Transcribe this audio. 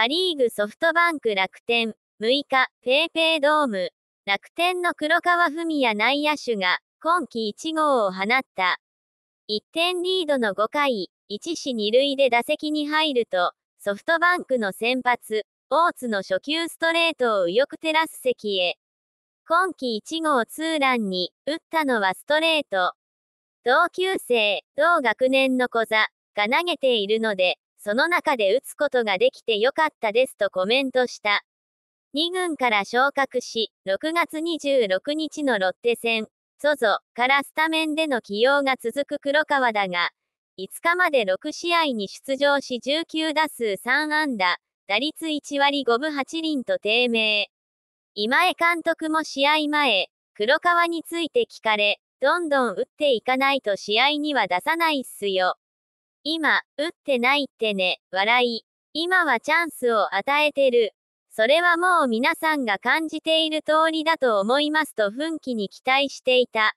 パリーグソフトバンク楽天、6日、ペイペイドーム。楽天の黒川文也内野手が、今季1号を放った。1点リードの5回、1死2塁で打席に入ると、ソフトバンクの先発、大津の初球ストレートを右翼テラス席へ。今季1号ツーランに、打ったのはストレート。同級生、同学年の小座が投げているので、その中で打つことができてよかったですとコメントした。2軍から昇格し、6月26日のロッテ戦、ソゾからスタメンでの起用が続く黒川だが、5日まで6試合に出場し19打数3安打、打率1割5分8厘と低迷。今江監督も試合前、黒川について聞かれ、どんどん打っていかないと試合には出さないっすよ。今、打ってないってね、笑い。今はチャンスを与えてる。それはもう皆さんが感じている通りだと思いますと奮起に期待していた。